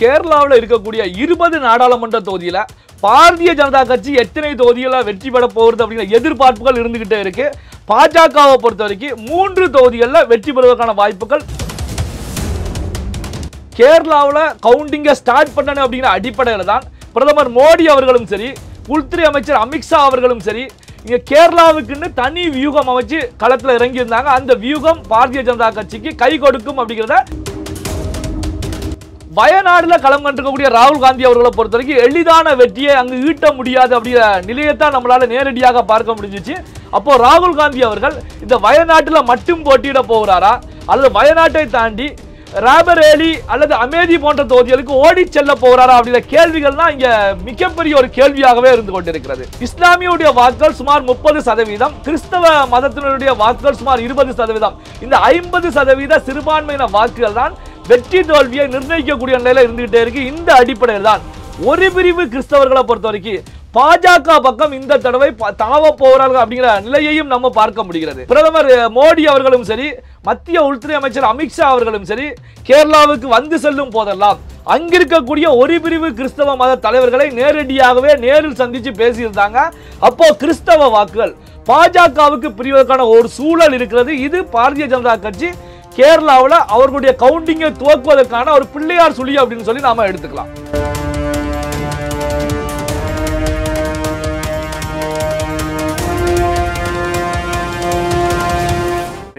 கேரளாவில் இருக்கக்கூடிய இருபது நாடாளுமன்ற தொகுதியில் பாரதிய ஜனதா கட்சி எத்தனை தொகுதிகளில் வெற்றி பெற போகிறது அப்படிங்கிற எதிர்பார்ப்புகள் இருந்துகிட்டே இருக்கு பாஜகவை பொறுத்த வரைக்கும் மூன்று தொகுதிகளில் வெற்றி பெறுவதற்கான வாய்ப்புகள் கேரளாவில் கவுண்டிங்கை ஸ்டார்ட் பண்ணணும் அப்படிங்கிற அடிப்படையில் தான் பிரதமர் மோடி அவர்களும் சரி உள்துறை அமைச்சர் அமித்ஷா அவர்களும் சரி இங்கே கேரளாவுக்குன்னு தனி வியூகம் அமைச்சு களத்தில் இறங்கியிருந்தாங்க அந்த வியூகம் பாரதிய ஜனதா கட்சிக்கு கை கொடுக்கும் அப்படிங்கிறத வயநாடுல களம் கண்டிருக்கக்கூடிய ராகுல் காந்தி அவர்களை பொறுத்த வரைக்கும் எளிதான வெற்றியை அங்கு ஈட்ட முடியாது அப்படிங்கிற நிலையத்தான் நம்மளால நேரடியாக பார்க்க முடிஞ்சிச்சு அப்போ ராகுல் காந்தி அவர்கள் இந்த வயநாட்டில் மட்டும் போட்டியிட போகிறாரா அல்லது வயநாட்டை தாண்டி ராபரேலி அல்லது அமேதி போன்ற தொகுதிகளுக்கு ஓடி செல்ல போகிறாரா அப்படிங்கிற கேள்விகள்லாம் இங்க மிகப்பெரிய ஒரு கேள்வியாகவே இருந்து கொண்டிருக்கிறது இஸ்லாமியுடைய வாக்குகள் சுமார் முப்பது சதவீதம் கிறிஸ்தவ மதத்தினருடைய வாக்குகள் சுமார் இருபது சதவீதம் இந்த ஐம்பது சதவீத சிறுபான்மையின வாக்குகள் தான் வெற்றி தோல்வியை நிர்ணயிக்கக்கூடிய நிலையில இருந்துகிட்டே இருக்கு இந்த அடிப்படையில் தான் ஒரு பிரிவு கிறிஸ்தவர்களை பொறுத்த வரைக்கும் பாஜக பக்கம் இந்த தடவை தாவ போகிறார்கள் அப்படிங்கிற நிலையையும் நம்ம பார்க்க முடிகிறது பிரதமர் மோடி அவர்களும் சரி மத்திய உள்துறை அமைச்சர் அமித்ஷா அவர்களும் சரி கேரளாவுக்கு வந்து செல்லும் போதெல்லாம் அங்கிருக்கக்கூடிய ஒரு பிரிவு கிறிஸ்தவ மத தலைவர்களை நேரடியாகவே நேரில் சந்திச்சு பேசியிருந்தாங்க அப்போ கிறிஸ்தவ வாக்குகள் பாஜகவுக்கு பிரிவதற்கான ஒரு சூழல் இருக்கிறது இது பாரதிய ஜனதா கட்சி கேரளாவில் அவர்களுடைய கவுண்டிங்கை துவக்குவதற்கான ஒரு பிள்ளையார் சுழி அப்படின்னு சொல்லி நாம எடுத்துக்கலாம்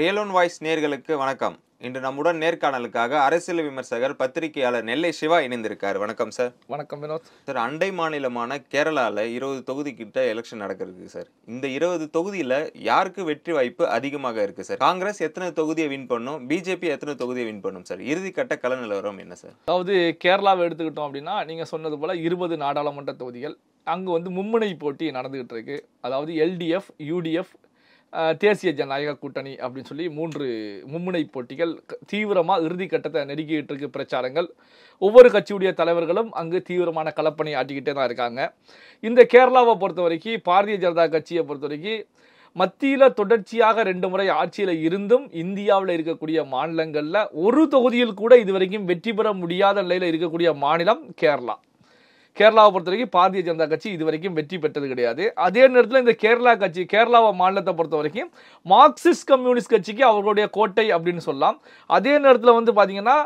ரியலோன் வாய்ஸ் நேர்களுக்கு வணக்கம் இன்று நம்முடன் நேர்காணலுக்காக அரசியல் விமர்சகர் பத்திரிகையாளர் நெல்லை சிவா இணைந்திருக்கார் வணக்கம் சார் வணக்கம் வினோத் சார் அண்டை மாநிலமான கேரளாவில் இருபது தொகுதி கிட்ட எலெக்ஷன் நடக்கிறது சார் இந்த இருபது தொகுதியில் யாருக்கு வெற்றி வாய்ப்பு அதிகமாக இருக்குது சார் காங்கிரஸ் எத்தனை தொகுதியை வின் பண்ணும் பிஜேபி எத்தனை தொகுதியை வின் பண்ணும் சார் இறுதிக்கட்ட கள நிலவரம் என்ன சார் அதாவது கேரளாவை எடுத்துக்கிட்டோம் அப்படின்னா நீங்கள் சொன்னது போல் இருபது நாடாளுமன்ற தொகுதிகள் அங்கே வந்து மும்முனை போட்டி நடந்துகிட்டு இருக்கு அதாவது எல்டிஎஃப் யூடிஎஃப் தேசிய ஜனநாயக கூட்டணி அப்படின்னு சொல்லி மூன்று மும்முனை போட்டிகள் தீவிரமாக இறுதி கட்டத்தை நெருங்கிட்டு இருக்கு பிரச்சாரங்கள் ஒவ்வொரு கட்சியுடைய தலைவர்களும் அங்கு தீவிரமான கலப்பணி ஆட்டிக்கிட்டே தான் இருக்காங்க இந்த கேரளாவை பொறுத்த வரைக்கும் பாரதிய ஜனதா கட்சியை பொறுத்த வரைக்கும் மத்தியில் தொடர்ச்சியாக ரெண்டு முறை ஆட்சியில் இருந்தும் இந்தியாவில் இருக்கக்கூடிய மாநிலங்களில் ஒரு தொகுதியில் கூட இதுவரைக்கும் வெற்றி பெற முடியாத நிலையில் இருக்கக்கூடிய மாநிலம் கேரளா கேரளாவை பொறுத்த வரைக்கும் பாரதிய ஜனதா கட்சி இது வரைக்கும் வெற்றி பெற்றது கிடையாது அதே நேரத்தில் இந்த கேரளா கட்சி கேரளாவை மாநிலத்தை பொறுத்த வரைக்கும் மார்க்சிஸ்ட் கம்யூனிஸ்ட் கட்சிக்கு அவர்களுடைய கோட்டை அப்படின்னு சொல்லலாம் அதே நேரத்தில் வந்து பார்த்தீங்கன்னா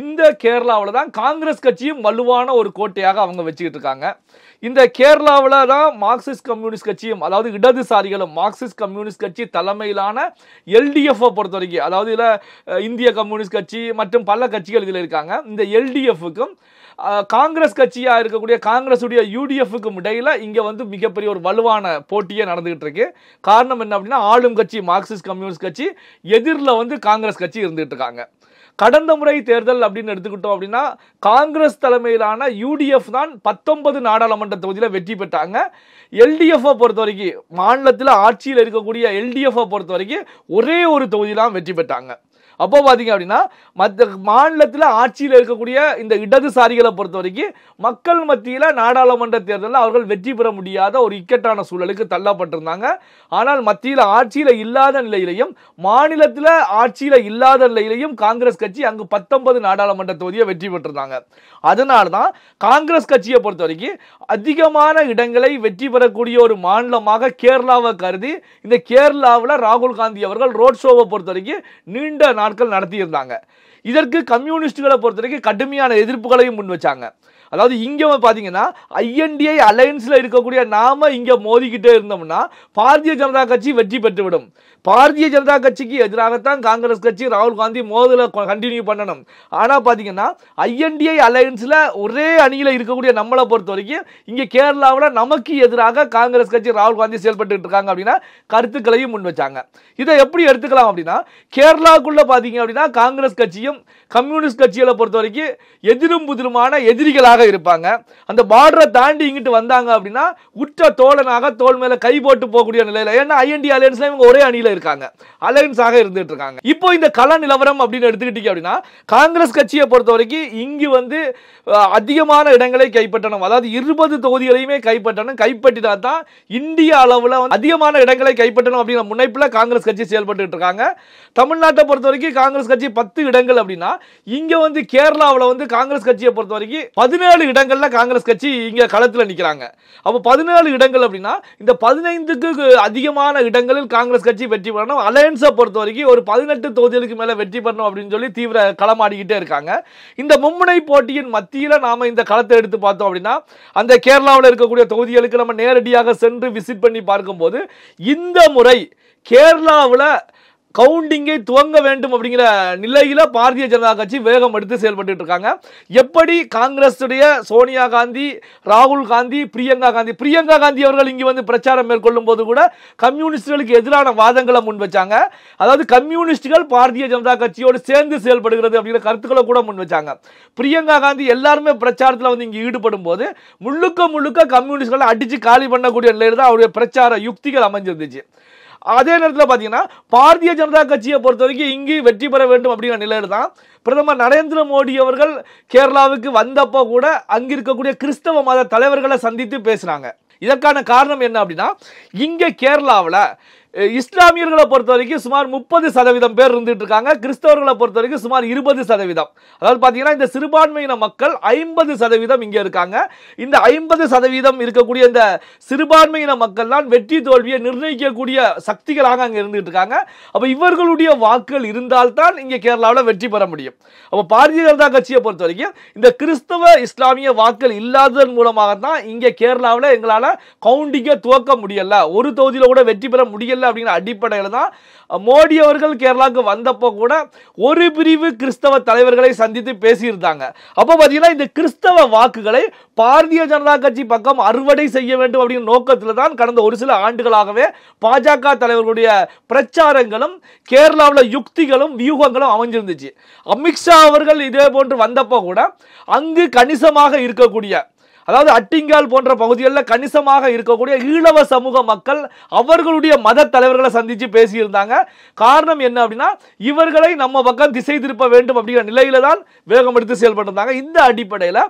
இந்த கேரளாவில் தான் காங்கிரஸ் கட்சியும் வலுவான ஒரு கோட்டையாக அவங்க வச்சுக்கிட்டு இருக்காங்க இந்த கேரளாவில் தான் மார்க்சிஸ்ட் கம்யூனிஸ்ட் கட்சியும் அதாவது இடதுசாரிகளும் மார்க்சிஸ்ட் கம்யூனிஸ்ட் கட்சி தலைமையிலான எல்டிஎஃப்பை பொறுத்த வரைக்கும் அதாவது இதில் இந்திய கம்யூனிஸ்ட் கட்சி மற்றும் பல கட்சிகள் இதில் இருக்காங்க இந்த எல்டிஎஃப்க்கும் காங்கிரஸ் கட்சியாக இருக்கக்கூடிய காங்கிரஸுடைய யூடிஎஃப்க்கு இடையில் இங்கே வந்து மிகப்பெரிய ஒரு வலுவான போட்டியே நடந்துகிட்டு இருக்கு காரணம் என்ன அப்படின்னா ஆளும் கட்சி மார்க்சிஸ்ட் கம்யூனிஸ்ட் கட்சி எதிரில் வந்து காங்கிரஸ் கட்சி இருந்துகிட்டு இருக்காங்க கடந்த முறை தேர்தல் அப்படின்னு எடுத்துக்கிட்டோம் அப்படின்னா காங்கிரஸ் தலைமையிலான யூடிஎஃப் தான் பத்தொன்பது நாடாளுமன்ற தொகுதியில் வெற்றி பெற்றாங்க எல்டிஎஃப்பை பொறுத்த வரைக்கும் மாநிலத்தில் ஆட்சியில் இருக்கக்கூடிய எல்டிஎஃப்பை பொறுத்த வரைக்கும் ஒரே ஒரு தான் வெற்றி பெற்றாங்க அப்போ பார்த்தீங்க அப்படின்னா மற்ற மாநிலத்தில் ஆட்சியில் இருக்கக்கூடிய இந்த இடதுசாரிகளை பொறுத்த வரைக்கும் மக்கள் மத்தியில் நாடாளுமன்ற தேர்தலில் அவர்கள் வெற்றி பெற முடியாத ஒரு இக்கட்டான சூழலுக்கு தள்ளப்பட்டிருந்தாங்க ஆனால் மத்தியில் ஆட்சியில் இல்லாத நிலையிலையும் மாநிலத்தில் ஆட்சியில் இல்லாத நிலையிலையும் காங்கிரஸ் கட்சி அங்கு பத்தொன்பது நாடாளுமன்ற தொகுதியை வெற்றி பெற்றிருந்தாங்க அதனால தான் காங்கிரஸ் கட்சியை பொறுத்த வரைக்கும் அதிகமான இடங்களை வெற்றி பெறக்கூடிய ஒரு மாநிலமாக கேரளாவை கருதி இந்த கேரளாவில் ராகுல் காந்தி அவர்கள் ரோட் ஷோவை பொறுத்த வரைக்கும் நீண்ட நாட்கள் நடத்தியிருந்தாங்க இதற்கு கம்யூனிஸ்டுகளை பொறுத்த வரைக்கும் கடுமையான எதிர்ப்புகளையும் முன் வச்சாங்க அதாவது இங்கே பார்த்தீங்கன்னா ஐஎன்டிஐ அலையன்ஸில் இருக்கக்கூடிய நாம இங்கே மோதிக்கிட்டே இருந்தோம்னா பாரதிய ஜனதா கட்சி வெற்றி பெற்றுவிடும் பாரதிய ஜனதா கட்சிக்கு எதிராகத்தான் காங்கிரஸ் கட்சி ராகுல் காந்தி மோதலை கண்டினியூ பண்ணணும் ஆனால் பார்த்தீங்கன்னா ஐஎன்டிஐ அலையன்ஸில் ஒரே அணியில் இருக்கக்கூடிய நம்மளை பொறுத்த வரைக்கும் இங்கே கேரளாவில் நமக்கு எதிராக காங்கிரஸ் கட்சி ராகுல் காந்தி செயல்பட்டு இருக்காங்க அப்படின்னா கருத்துக்களையும் முன் வச்சாங்க இதை எப்படி எடுத்துக்கலாம் அப்படின்னா கேரளாவுக்குள்ள பார்த்தீங்க அப்படின்னா காங்கிரஸ் கட்சியும் கம்யூனிஸ்ட் கட்சிகளை பொறுத்த வரைக்கும் எதிரும் புதிருமான எதிரிகளாக தோழனாக இருப்பாங்க அந்த பார்டரை தாண்டி இங்கிட்டு வந்தாங்க அப்படின்னா உற்ற தோழனாக தோல் மேல கை போட்டு போகக்கூடிய நிலையில ஏன்னா ஐஎன்டி அலையன்ஸ்ல இவங்க ஒரே அணியில இருக்காங்க அலையன்ஸாக இருந்துட்டு இருக்காங்க இப்போ இந்த கள நிலவரம் அப்படின்னு எடுத்துக்கிட்டீங்க அப்படின்னா காங்கிரஸ் கட்சியை பொறுத்த வரைக்கும் இங்கு வந்து அதிகமான இடங்களை கைப்பற்றணும் அதாவது இருபது தொகுதிகளையுமே கைப்பற்றணும் கைப்பற்றினா தான் இந்திய அளவில் வந்து அதிகமான இடங்களை கைப்பற்றணும் அப்படிங்கிற முனைப்பில் காங்கிரஸ் கட்சி செயல்பட்டு இருக்காங்க தமிழ்நாட்டை பொறுத்த வரைக்கும் காங்கிரஸ் கட்சி பத்து இடங்கள் அப்படின்னா இங்கே வந்து கேரளாவில் வந்து காங்கிரஸ் கட்சியை பொறுத்த வரைக்கும் பதினேழு பதினேழு இடங்கள்ல காங்கிரஸ் கட்சி இங்க களத்தில் நிற்கிறாங்க அப்போ பதினேழு இடங்கள் அப்படின்னா இந்த பதினைந்துக்கு அதிகமான இடங்களில் காங்கிரஸ் கட்சி வெற்றி பெறணும் அலையன்ஸை பொறுத்த வரைக்கும் ஒரு பதினெட்டு தொகுதிகளுக்கு மேலே வெற்றி பெறணும் அப்படின்னு சொல்லி தீவிர களமாடிக்கிட்டே இருக்காங்க இந்த மும்முனை போட்டியின் மத்தியில் நாம இந்த களத்தை எடுத்து பார்த்தோம் அப்படின்னா அந்த கேரளாவில் இருக்கக்கூடிய தொகுதிகளுக்கு நம்ம நேரடியாக சென்று விசிட் பண்ணி பார்க்கும்போது இந்த முறை கேரளாவில் கவுண்டிங்கை துவங்க வேண்டும் அப்படிங்கிற நிலையில பாரதிய ஜனதா கட்சி வேகம் எடுத்து செயல்பட்டு இருக்காங்க எப்படி காங்கிரஸ் சோனியா காந்தி ராகுல் காந்தி பிரியங்கா காந்தி பிரியங்கா காந்தி அவர்கள் இங்கு வந்து பிரச்சாரம் மேற்கொள்ளும் போது கூட கம்யூனிஸ்டுகளுக்கு எதிரான வாதங்களை முன் வச்சாங்க அதாவது கம்யூனிஸ்டுகள் பாரதிய ஜனதா கட்சியோடு சேர்ந்து செயல்படுகிறது அப்படிங்கிற கருத்துக்களை கூட முன் வச்சாங்க பிரியங்கா காந்தி எல்லாருமே பிரச்சாரத்தில் வந்து இங்கு ஈடுபடும் போது முழுக்க முழுக்க கம்யூனிஸ்டுகளை அடிச்சு காலி பண்ணக்கூடிய நிலையில் தான் அவருடைய பிரச்சார யுக்திகள் அமைஞ்சிருந்துச்சு அதே நேரத்தில் பார்த்தீங்கன்னா பாரதிய ஜனதா கட்சியை பொறுத்த வரைக்கும் இங்கே வெற்றி பெற வேண்டும் அப்படிங்கிற நிலையில் தான் பிரதமர் நரேந்திர மோடி அவர்கள் கேரளாவுக்கு வந்தப்போ கூட அங்கிருக்கக்கூடிய கிறிஸ்தவ மத தலைவர்களை சந்தித்து பேசுகிறாங்க இதற்கான காரணம் என்ன அப்படின்னா இங்கே கேரளாவில் இஸ்லாமியர்களை பொறுத்த வரைக்கும் சுமார் முப்பது சதவீதம் பேர் இருந்துட்டு இருக்காங்க கிறிஸ்தவர்களை பொறுத்த வரைக்கும் சுமார் இருபது சதவீதம் அதாவது பார்த்தீங்கன்னா இந்த சிறுபான்மையின மக்கள் ஐம்பது சதவீதம் இங்கே இருக்காங்க இந்த ஐம்பது சதவீதம் இருக்கக்கூடிய இந்த சிறுபான்மையின மக்கள் தான் வெற்றி தோல்வியை நிர்ணயிக்கக்கூடிய சக்திகளாக அங்கே இருந்துட்டு இருக்காங்க அப்போ இவர்களுடைய வாக்குகள் இருந்தால்தான் இங்கே கேரளாவில் வெற்றி பெற முடியும் அப்போ பாரதிய ஜனதா கட்சியை பொறுத்த வரைக்கும் இந்த கிறிஸ்தவ இஸ்லாமிய வாக்கள் இல்லாததன் மூலமாக தான் இங்கே கேரளாவில் எங்களால் கவுண்டிங்கை துவக்க முடியலை ஒரு தொகுதியில் கூட வெற்றி பெற முடியல இல்லை அப்படிங்கிற அடிப்படையில் தான் மோடி அவர்கள் கேரளாவுக்கு வந்தப்போ கூட ஒரு பிரிவு கிறிஸ்தவ தலைவர்களை சந்தித்து பேசியிருந்தாங்க அப்போ பார்த்தீங்கன்னா இந்த கிறிஸ்தவ வாக்குகளை பாரதிய ஜனதா கட்சி பக்கம் அறுவடை செய்ய வேண்டும் அப்படிங்கிற நோக்கத்தில் தான் கடந்த ஒரு சில ஆண்டுகளாகவே பாஜக தலைவர்களுடைய பிரச்சாரங்களும் கேரளாவில் யுக்திகளும் வியூகங்களும் அமைஞ்சிருந்துச்சு அமித்ஷா அவர்கள் இதே போன்று வந்தப்போ கூட அங்கு கணிசமாக இருக்கக்கூடிய அதாவது அட்டிங்கால் போன்ற பகுதிகளில் கணிசமாக இருக்கக்கூடிய ஈழவ சமூக மக்கள் அவர்களுடைய மத தலைவர்களை சந்தித்து பேசியிருந்தாங்க காரணம் என்ன அப்படின்னா இவர்களை நம்ம பக்கம் திசை திருப்ப வேண்டும் அப்படிங்கிற நிலையில தான் வேகம் எடுத்து செயல்பட்டிருந்தாங்க இந்த அடிப்படையில்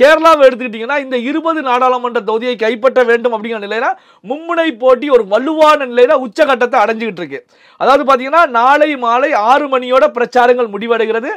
கேரளாவை எடுத்துக்கிட்டிங்கன்னா இந்த இருபது நாடாளுமன்ற தொகுதியை கைப்பற்ற வேண்டும் அப்படிங்கிற நிலையில மும்முனை போட்டி ஒரு வலுவான நிலையில உச்சகட்டத்தை அடைஞ்சிக்கிட்டு இருக்கு அதாவது பார்த்தீங்கன்னா நாளை மாலை ஆறு மணியோட பிரச்சாரங்கள் முடிவடைகிறது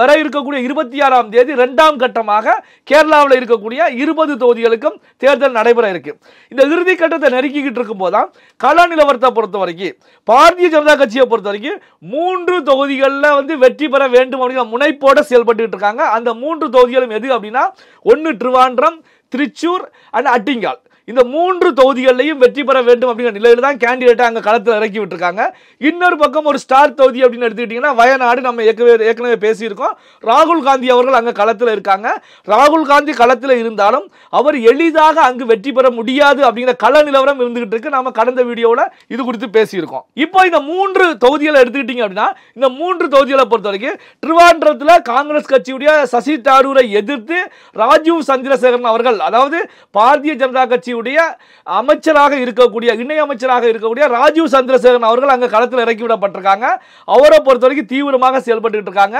வர இருக்கக்கூடிய இருபத்தி ஆறாம் தேதி ரெண்டாம் கட்டமாக கேரளாவில் இருக்கக்கூடிய இருபது ஒன்பது தொகுதிகளுக்கும் தேர்தல் நடைபெற இருக்கு இந்த இறுதி கட்டத்தை நெருக்கிக்கிட்டு இருக்கும் போது தான் கள நிலவரத்தை பொறுத்த வரைக்கும் பாரதிய ஜனதா கட்சியை பொறுத்த வரைக்கும் மூன்று தொகுதிகளில் வந்து வெற்றி பெற வேண்டும் அப்படிங்கிற முனைப்போட செயல்பட்டு இருக்காங்க அந்த மூன்று தொகுதிகளும் எது அப்படின்னா ஒன்று திருவான்றம் திருச்சூர் அண்ட் அட்டிங்கால் இந்த மூன்று தொகுதிகளையும் வெற்றி பெற வேண்டும் அப்படிங்கிற நிலையில தான் கேண்டிடேட்டை அங்கே களத்தில் இறக்கி விட்டுருக்காங்க இன்னொரு பக்கம் ஒரு ஸ்டார் தொகுதி அப்படின்னு எடுத்துக்கிட்டிங்கன்னா வயநாடு நம்ம ஏற்கனவே ஏற்கனவே பேசியிருக்கோம் ராகுல் காந்தி அவர்கள் அங்கே களத்தில் இருக்காங்க ராகுல் காந்தி களத்தில் இருந்தாலும் அவர் எளிதாக அங்கு வெற்றி பெற முடியாது அப்படிங்கிற கள நிலவரம் இருந்துகிட்டு இருக்கு நம்ம கடந்த வீடியோவில் இது குறித்து பேசியிருக்கோம் இப்போ இந்த மூன்று தொகுதிகளை எடுத்துக்கிட்டிங்க அப்படின்னா இந்த மூன்று தொகுதிகளை பொறுத்த வரைக்கும் திருவாண்டத்தில் காங்கிரஸ் கட்சியுடைய சசி தாரூரை எதிர்த்து ராஜீவ் சந்திரசேகரன் அவர்கள் அதாவது பாரதிய ஜனதா கட்சி கட்சியுடைய அமைச்சராக இருக்கக்கூடிய இணை அமைச்சராக இருக்கக்கூடிய ராஜீவ் சந்திரசேகரன் அவர்கள் அங்கே களத்தில் இறக்கிவிடப்பட்டிருக்காங்க அவரை பொறுத்த வரைக்கும் தீவிரமாக செயல்பட்டு இருக்காங்க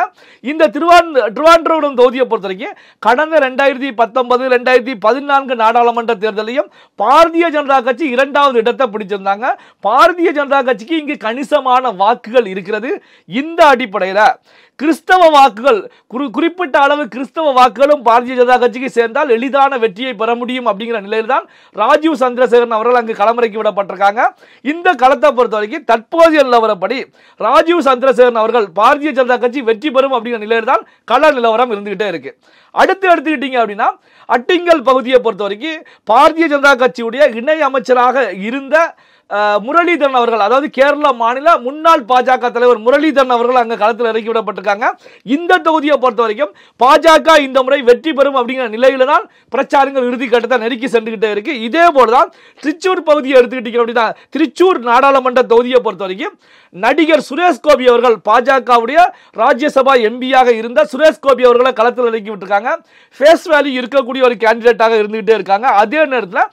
இந்த திருவான் திருவான்றூரம் தொகுதியை பொறுத்த வரைக்கும் கடந்த ரெண்டாயிரத்தி பத்தொன்பது ரெண்டாயிரத்தி பதினான்கு நாடாளுமன்ற தேர்தலையும் பாரதிய ஜனதா கட்சி இரண்டாவது இடத்தை பிடிச்சிருந்தாங்க பாரதிய ஜனதா கட்சிக்கு இங்கு கணிசமான வாக்குகள் இருக்கிறது இந்த அடிப்படையில் கிறிஸ்தவ வாக்குகள் குறி குறிப்பிட்ட அளவு கிறிஸ்தவ வாக்குகளும் பாரதிய ஜனதா கட்சிக்கு சேர்ந்தால் எளிதான வெற்றியை பெற முடியும் அப்படிங்கிற நிலையில் தான் ராஜீவ் சந்திரசேகரன் அவர்கள் அங்கு களமிறக்கி விடப்பட்டிருக்காங்க இந்த களத்தை பொறுத்த வரைக்கும் தற்போதைய நிலவரப்படி ராஜீவ் சந்திரசேகரன் அவர்கள் பாரதிய ஜனதா கட்சி வெற்றி பெறும் அப்படிங்கிற நிலையில் தான் கள நிலவரம் இருந்துகிட்டே இருக்கு அடுத்து எடுத்துக்கிட்டீங்க அப்படின்னா அட்டிங்கல் பகுதியை பொறுத்த வரைக்கும் பாரதிய ஜனதா கட்சியுடைய இணை அமைச்சராக இருந்த முரளிதரன் அவர்கள் அதாவது கேரளா மாநில முன்னாள் பாஜக தலைவர் முரளிதரன் அவர்கள் அங்கே களத்தில் இறக்கி விடப்பட்டிருக்காங்க இந்த தொகுதியை பொறுத்த வரைக்கும் பாஜக இந்த முறை வெற்றி பெறும் அப்படிங்கிற நிலையில தான் பிரச்சாரங்கள் இறுதிக்கட்டத்தை நெருக்கி சென்றுகிட்டே இருக்கு இதே போலதான் திருச்சூர் பகுதியை எடுத்துக்கிட்டீங்க அப்படின்னா திருச்சூர் நாடாளுமன்ற தொகுதியை பொறுத்த வரைக்கும் நடிகர் சுரேஷ் கோபி அவர்கள் பாஜகவுடைய ராஜ்யசபா எம்பியாக இருந்த சுரேஷ் கோபி அவர்களை களத்தில் இறக்கி விட்டுருக்காங்க ஃபேஸ் வேல்யூ இருக்கக்கூடிய ஒரு கேண்டிடேட்டாக இருந்துகிட்டே இருக்காங்க அதே நேரத்தில்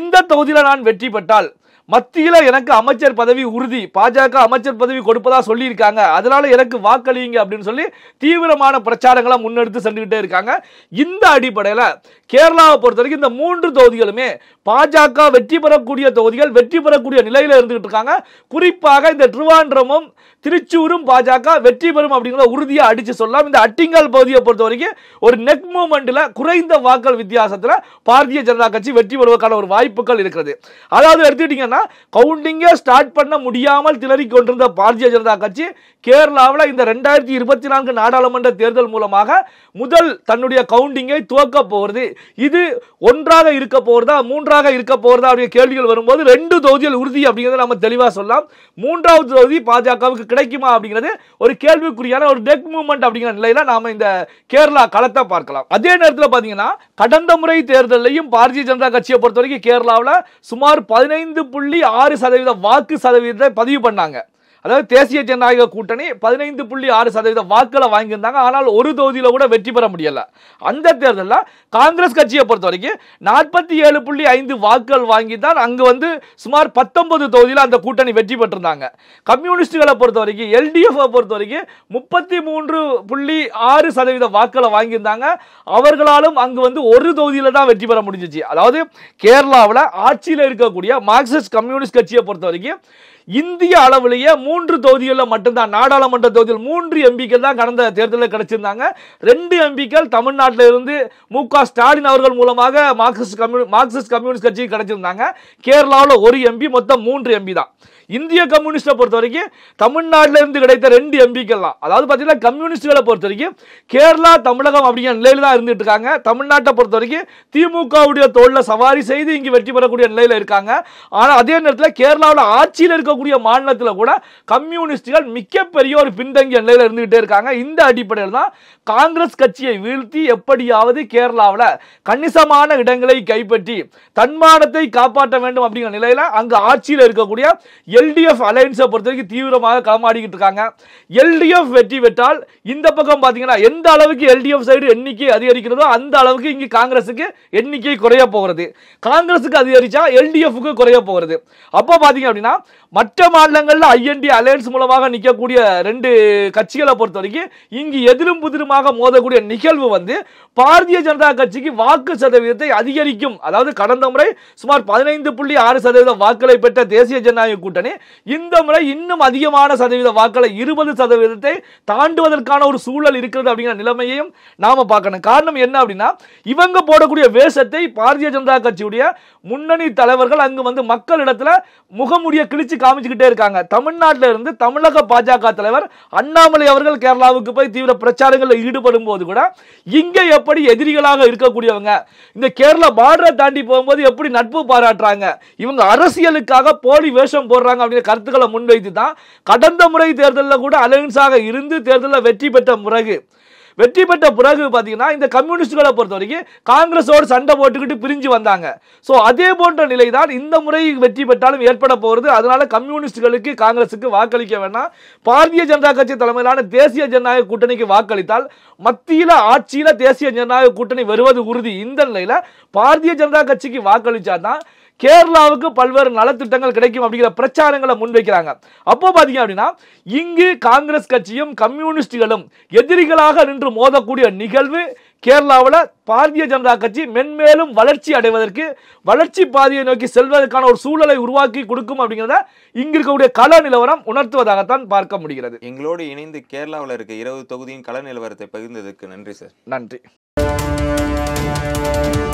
இந்த தொகுதியில் நான் வெற்றி பெற்றால் மத்தியில் எனக்கு அமைச்சர் பதவி உறுதி பாஜக அமைச்சர் பதவி கொடுப்பதா சொல்லியிருக்காங்க அதனால எனக்கு வாக்களியுங்க அப்படின்னு சொல்லி தீவிரமான பிரச்சாரங்களை முன்னெடுத்து சென்றுக்கிட்டே இருக்காங்க இந்த அடிப்படையில் கேரளாவை பொறுத்த வரைக்கும் இந்த மூன்று தொகுதிகளுமே பாஜக வெற்றி பெறக்கூடிய தொகுதிகள் வெற்றி பெறக்கூடிய நிலையில் இருந்துகிட்டு இருக்காங்க குறிப்பாக இந்த திருவாண்டமும் திருச்சூரும் பாஜக வெற்றி பெறும் அப்படிங்கிற உறுதியாக அடித்து சொல்லலாம் இந்த அட்டிங்கால் பகுதியை பொறுத்த வரைக்கும் ஒரு நெக் மூமெண்ட்டில் குறைந்த வாக்கள் வித்தியாசத்தில் பாரதிய ஜனதா கட்சி வெற்றி பெறுவதற்கான ஒரு வாய்ப்புகள் இருக்கிறது அதாவது எடுத்துக்கிட்டீங்கன்னா பார்த்தீங்கன்னா கவுண்டிங்கே ஸ்டார்ட் பண்ண முடியாமல் திணறி கொண்டிருந்த பாரதிய ஜனதா கட்சி கேரளாவில் இந்த ரெண்டாயிரத்தி இருபத்தி நான்கு நாடாளுமன்ற தேர்தல் மூலமாக முதல் தன்னுடைய கவுண்டிங்கை துவக்க போகிறது இது ஒன்றாக இருக்க போகிறதா மூன்றாக இருக்க போகிறதா கேள்விகள் வரும்போது ரெண்டு தொகுதிகள் உறுதி அப்படிங்கிறத நம்ம தெளிவாக சொல்லலாம் மூன்றாவது தொகுதி பாஜகவுக்கு கிடைக்குமா அப்படிங்கிறது ஒரு கேள்விக்குறியான ஒரு டெக் மூவ்மெண்ட் அப்படிங்கிற நிலையில் நாம் இந்த கேரளா களத்தை பார்க்கலாம் அதே நேரத்தில் பார்த்தீங்கன்னா கடந்த முறை தேர்தலையும் பாரதிய ஜனதா கட்சியை பொறுத்தவரைக்கும் கேரளாவில் சுமார் பதினைந்து புள்ளி புள்ளி ஆறு சதவீத வாக்கு சதவீதத்தை பதிவு பண்ணாங்க அதாவது தேசிய ஜனநாயக கூட்டணி பதினைந்து புள்ளி ஆறு சதவீத வாக்களை வாங்கியிருந்தாங்க ஆனால் ஒரு தொகுதியில் கூட வெற்றி பெற முடியலை அந்த தேர்தலில் காங்கிரஸ் கட்சியை பொறுத்த வரைக்கும் நாற்பத்தி ஏழு புள்ளி ஐந்து வாக்குகள் வாங்கி தான் அங்கு வந்து சுமார் பத்தொன்பது தொகுதியில் அந்த கூட்டணி வெற்றி பெற்றிருந்தாங்க கம்யூனிஸ்டுகளை பொறுத்த வரைக்கும் எல்டிஎஃப் பொறுத்த வரைக்கும் முப்பத்தி மூன்று புள்ளி ஆறு சதவீத வாக்களை வாங்கியிருந்தாங்க அவர்களாலும் அங்கு வந்து ஒரு தொகுதியில் தான் வெற்றி பெற முடிஞ்சிச்சு அதாவது கேரளாவில் ஆட்சியில் இருக்கக்கூடிய மார்க்சிஸ்ட் கம்யூனிஸ்ட் கட்சியை பொறுத்த வரைக்கும் இந்திய அளவிலேயே மூன்று தொகுதிகளில் மட்டும்தான் நாடாளுமன்ற தொகுதியில் மூன்று எம்பிக்கள் தான் கடந்த தேர்தலில் கிடைச்சிருந்தாங்க ரெண்டு எம்பிக்கள் தமிழ்நாட்டில் இருந்து மு க ஸ்டாலின் அவர்கள் மூலமாக மார்க்சிஸ்ட் கம்யூனி மார்க்சிஸ்ட் கம்யூனிஸ்ட் கட்சி கிடைச்சிருந்தாங்க கேரளாவில் ஒரு எம்பி மொத்தம் மூன்று எம்பி தான் இந்திய கம்யூனிஸ்ட்டை பொறுத்த வரைக்கும் தமிழ்நாட்டில் இருந்து கிடைத்த ரெண்டு எம்பிக்கள் தான் அதாவது பார்த்தீங்கன்னா கம்யூனிஸ்டுகளை பொறுத்த வரைக்கும் கேரளா தமிழகம் அப்படிங்கிற நிலையில் தான் இருந்துட்டு இருக்காங்க தமிழ்நாட்டை பொறுத்த வரைக்கும் திமுகவுடைய தோளில் சவாரி செய்து இங்கே வெற்றி பெறக்கூடிய நிலையில் இருக்காங்க ஆனால் அதே நேரத்தில் கேரளாவில் ஆட்சியில் இருக்கக்கூடிய மாநிலத்தில் கூட கம்யூனிஸ்டுகள் மிகப்பெரிய ஒரு பின்தங்கிய நிலையில் இருந்துகிட்டே இருக்காங்க இந்த அடிப்படையில் தான் காங்கிரஸ் கட்சியை வீழ்த்தி எப்படியாவது கேரளாவில் கணிசமான இடங்களை கைப்பற்றி தன்மானத்தை காப்பாற்ற வேண்டும் அப்படிங்கிற நிலையில் அங்கு ஆட்சியில் இருக்கக்கூடிய எல்டிஎஃப் அலையன்ஸை பொறுத்த வரைக்கும் தீவிரமாக காமாடிக்கிட்டு இருக்காங்க எல்டிஎஃப் வெற்றி பெற்றால் இந்த பக்கம் பார்த்தீங்கன்னா எந்த அளவுக்கு எல்டிஎஃப் சைடு எண்ணிக்கை அதிகரிக்கிறதோ அந்த அளவுக்கு இங்கே காங்கிரஸுக்கு எண்ணிக்கை குறைய போகிறது காங்கிரஸுக்கு அதிகரித்தா எல்டிஎஃப்க்கு குறைய போகிறது அப்போ பார்த்தீங்க அப்படின்னா மற்ற மாநிலங்களில் ஐஎன்டி அலையன்ஸ் மூலமாக நிற்கக்கூடிய ரெண்டு கட்சிகளை பொறுத்த வரைக்கும் இங்கு எதிரும் புதிருமாக மோதக்கூடிய நிகழ்வு வந்து பாரதிய ஜனதா கட்சிக்கு வாக்கு சதவீதத்தை அதிகரிக்கும் அதாவது கடந்த முறை சுமார் பதினைந்து புள்ளி ஆறு சதவீத வாக்களை பெற்ற தேசிய ஜனநாயக கூட்டணி கூட்டணி இந்த முறை இன்னும் அதிகமான சதவீத வாக்களை இருபது சதவீதத்தை தாண்டுவதற்கான ஒரு சூழல் இருக்கிறது அப்படிங்கிற நிலைமையையும் நாம பார்க்கணும் காரணம் என்ன அப்படின்னா இவங்க போடக்கூடிய வேஷத்தை பாரதிய ஜனதா கட்சியுடைய முன்னணி தலைவர்கள் அங்கு வந்து மக்களிடத்துல முகமுடிய கிழிச்சு காமிச்சுக்கிட்டே இருக்காங்க தமிழ்நாட்டில் இருந்து தமிழக பாஜக தலைவர் அண்ணாமலை அவர்கள் கேரளாவுக்கு போய் தீவிர பிரச்சாரங்களில் ஈடுபடும் போது கூட இங்கே எப்படி எதிரிகளாக இருக்கக்கூடியவங்க இந்த கேரள பார்டரை தாண்டி போகும்போது எப்படி நட்பு பாராட்டுறாங்க இவங்க அரசியலுக்காக போலி வேஷம் போடுறாங்க செய்கிறாங்க அப்படிங்கிற கருத்துக்களை முன்வைத்து தான் கடந்த முறை தேர்தலில் கூட அலைன்ஸாக இருந்து தேர்தலில் வெற்றி பெற்ற பிறகு வெற்றி பெற்ற பிறகு பார்த்தீங்கன்னா இந்த கம்யூனிஸ்டுகளை பொறுத்த வரைக்கும் காங்கிரஸோடு சண்டை போட்டுக்கிட்டு பிரிஞ்சு வந்தாங்க ஸோ அதே போன்ற நிலை தான் இந்த முறை வெற்றி பெற்றாலும் ஏற்பட போகிறது அதனால கம்யூனிஸ்டுகளுக்கு காங்கிரஸுக்கு வாக்களிக்க வேண்டாம் பாரதிய ஜனதா கட்சி தலைமையிலான தேசிய ஜனநாயக கூட்டணிக்கு வாக்களித்தால் மத்தியில் ஆட்சியில் தேசிய ஜனநாயக கூட்டணி வருவது உறுதி இந்த நிலையில் பாரதிய ஜனதா கட்சிக்கு வாக்களித்தால் தான் கேரளாவுக்கு பல்வேறு நலத்திட்டங்கள் கிடைக்கும் அப்படிங்கிற பிரச்சாரங்களை முன்வைக்கிறாங்க அப்போ பார்த்தீங்க அப்படின்னா இங்கு காங்கிரஸ் கட்சியும் கம்யூனிஸ்டுகளும் எதிரிகளாக நின்று மோதக்கூடிய நிகழ்வு கேரளாவில் பாரதிய ஜனதா கட்சி மென்மேலும் வளர்ச்சி அடைவதற்கு வளர்ச்சி பாதையை நோக்கி செல்வதற்கான ஒரு சூழலை உருவாக்கி கொடுக்கும் அப்படிங்கிறத இங்க இருக்கக்கூடிய கள நிலவரம் உணர்த்துவதாகத்தான் பார்க்க முடிகிறது எங்களோடு இணைந்து கேரளாவில் இருக்க இருபது தொகுதியின் கள நிலவரத்தை பகிர்ந்ததுக்கு நன்றி சார் நன்றி